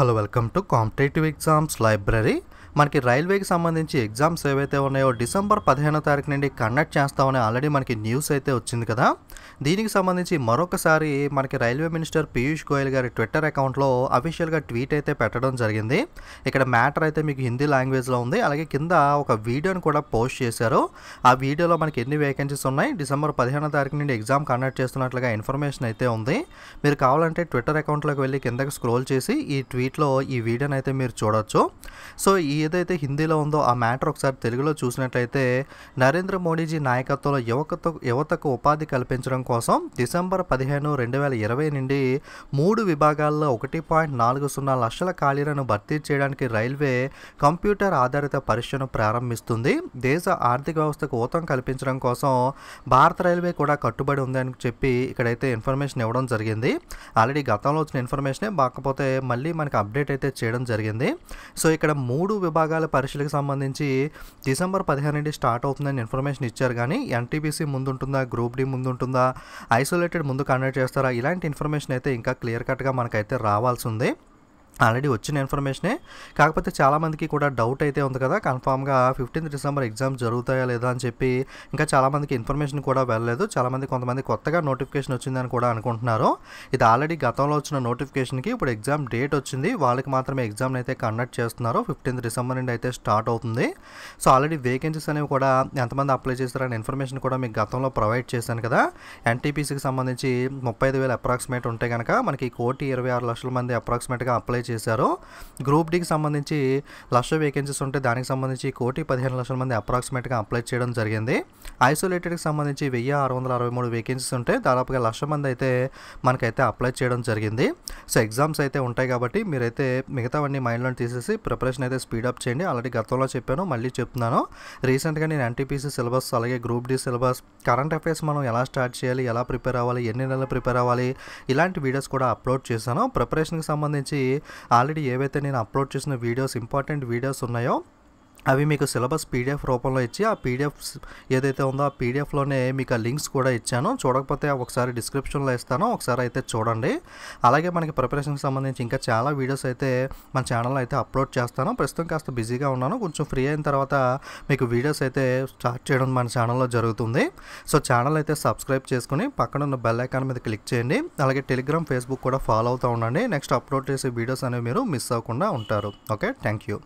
hello welcome to competitive exams library మనకి రైల్వేకి సంబంధించి ఎగ్జామ్స్ ఏవైతే ఉన్నాయో డిసెంబర్ పదిహేనో తారీఖు నుండి కండక్ట్ చేస్తామని ఆల్రెడీ మనకి న్యూస్ అయితే వచ్చింది కదా దీనికి సంబంధించి మరొకసారి మనకి రైల్వే మినిస్టర్ పీయూష్ గోయల్ గారి ట్విట్టర్ అకౌంట్లో అఫీషియల్గా ట్వీట్ అయితే పెట్టడం జరిగింది ఇక్కడ మ్యాటర్ అయితే మీకు హిందీ లాంగ్వేజ్లో ఉంది అలాగే కింద ఒక వీడియోని కూడా పోస్ట్ చేశారు ఆ వీడియోలో మనకి ఎన్ని వేకెన్సీస్ ఉన్నాయి డిసెంబర్ పదిహేనో తారీఖు నుండి ఎగ్జామ్ కండక్ట్ చేస్తున్నట్లుగా ఇన్ఫర్మేషన్ అయితే ఉంది మీరు కావాలంటే ట్విట్టర్ అకౌంట్లోకి వెళ్ళి కిందకి స్క్రోల్ చేసి ఈ ట్వీట్ వీటిలో ఈ వీడియోని అయితే మీరు చూడొచ్చు సో ఏదైతే హిందీలో ఉందో ఆ మ్యాటర్ ఒకసారి తెలుగులో చూసినట్లయితే నరేంద్ర మోడీజీ నాయకత్వంలో యువకతో యువతకు ఉపాధి కల్పించడం కోసం డిసెంబర్ పదిహేను రెండు వేల ఇరవై నుండి మూడు విభాగాల్లో ఒకటి పాయింట్ నాలుగు సున్నా లక్షల ఖాళీలను భర్తీ చేయడానికి రైల్వే కంప్యూటర్ ఆధారిత పరీక్షను ప్రారంభిస్తుంది దేశ ఆర్థిక వ్యవస్థకు ఊతం కల్పించడం కోసం భారత రైల్వే కూడా కట్టుబడి ఉందని చెప్పి ఇక్కడైతే ఇన్ఫర్మేషన్ ఇవ్వడం జరిగింది ఆల్రెడీ గతంలో వచ్చిన ఇన్ఫర్మేషనే కాకపోతే మళ్ళీ మనకి మనకు అప్డేట్ అయితే చేయడం జరిగింది సో ఇక్కడ మూడు విభాగాల పరీక్షలకు సంబంధించి డిసెంబర్ పదిహేను నుండి స్టార్ట్ అవుతుందని ఇన్ఫర్మేషన్ ఇచ్చారు కానీ ఎన్టీపీసీ ముందు ఉంటుందా గ్రూప్ డి ముందు ఉంటుందా ఐసోలేటెడ్ ముందు కండక్ట్ చేస్తారా ఇలాంటి ఇన్ఫర్మేషన్ అయితే ఇంకా క్లియర్ కట్గా మనకైతే రావాల్సి ఉంది ఆల్రెడీ వచ్చిన ఇన్ఫర్మేషనే కాకపోతే చాలామందికి కూడా డౌట్ అయితే ఉంది కదా కన్ఫామ్గా ఫిఫ్టీన్త్ డిసెంబర్ ఎగ్జామ్ జరుగుతాయా లేదా అని చెప్పి ఇంకా చాలామందికి ఇన్ఫర్మేషన్ కూడా వెళ్ళలేదు చాలామంది కొంతమంది కొత్తగా నోటిఫికేషన్ వచ్చిందని కూడా అనుకుంటున్నారు ఇది ఆల్రెడీ గతంలో వచ్చిన నోటిఫికేషన్కి ఇప్పుడు ఎగ్జామ్ డేట్ వచ్చింది వాళ్ళకి మాత్రమే ఎగ్జామ్ని అయితే కండక్ట్ చేస్తున్నారు ఫిఫ్టీన్త్ డిసెంబర్ నుండి అయితే స్టార్ట్ అవుతుంది సో ఆల్రెడీ వేకెన్సీస్ అనేవి కూడా ఎంతమంది అప్లై చేస్తారనే ఇన్ఫర్మేషన్ కూడా మీకు గతంలో ప్రొవైడ్ చేశాను కదా ఎన్టీపీసీకి సంబంధించి ముప్పై ఐదు వేలు అప్రాక్సిమేట్ ఉంటే కనుక మనకి కోటి ఇరవై ఆరు లక్షల మంది అప్రాక్సిమేట్గా అప్లై చేశారో గ్రూప్ డికి సంబంధించి లక్ష వేకెన్సీస్ ఉంటే దానికి సంబంధించి కోటి పదిహేను లక్షల మంది అప్రాక్సిమేట్గా అప్లై చేయడం జరిగింది ఐసోలేటెడ్కి సంబంధించి వెయ్యి ఆరు వందల అరవై మూడు వేకెన్సీస్ ఉంటే దాదాపుగా లక్ష మంది అయితే మనకైతే అప్లై చేయడం జరిగింది సో ఎగ్జామ్స్ అయితే ఉంటాయి కాబట్టి మీరైతే మిగతావన్నీ మైండ్లో తీసేసి ప్రిపరేషన్ అయితే స్పీడప్ చేయండి ఆల్రెడీ గతంలో చెప్పాను మళ్ళీ చెప్తున్నాను రీసెంట్గా నేను ఎన్టీపీసీ సిలబస్ అలాగే group D syllabus current affairs మనం ఎలా స్టార్ట్ చేయాలి ఎలా ప్రిపేర్ అవ్వాలి ఎన్ని నెలలు ప్రిపేర్ అవ్వాలి ఇలాంటి వీడియోస్ కూడా అప్లోడ్ చేశాను ప్రిపరేషన్కి సంబంధించి ఆల్రెడీ ఏవైతే నేను అప్లోడ్ చేసిన వీడియోస్ ఇంపార్టెంట్ వీడియోస్ ఉన్నాయో అవి మీకు సిలబస్ పీడిఎఫ్ రూపంలో ఇచ్చి ఆ పీడిఎఫ్ ఏదైతే ఉందో ఆ పీడిఎఫ్లోనే మీకు ఆ లింక్స్ కూడా ఇచ్చాను చూడకపోతే ఒకసారి డిస్క్రిప్షన్లో ఇస్తాను ఒకసారి అయితే చూడండి అలాగే మనకి ప్రిపరేషన్కి సంబంధించి ఇంకా చాలా వీడియోస్ అయితే మన ఛానల్లో అయితే అప్లోడ్ చేస్తాను ప్రస్తుతం కాస్త బిజీగా ఉన్నాను కొంచెం ఫ్రీ అయిన తర్వాత మీకు వీడియోస్ అయితే స్టార్ట్ చేయడం మన ఛానల్లో జరుగుతుంది సో ఛానల్ అయితే సబ్స్క్రైబ్ చేసుకుని పక్కన ఉన్న బెల్ ఐకాన్ మీద క్లిక్ చేయండి అలాగే టెలిగ్రామ్ ఫేస్బుక్ కూడా ఫాలో అవుతూ ఉండండి నెక్స్ట్ అప్లోడ్ చేసే వీడియోస్ అనేవి మీరు మిస్ అవ్వకుండా ఉంటారు ఓకే థ్యాంక్ యూ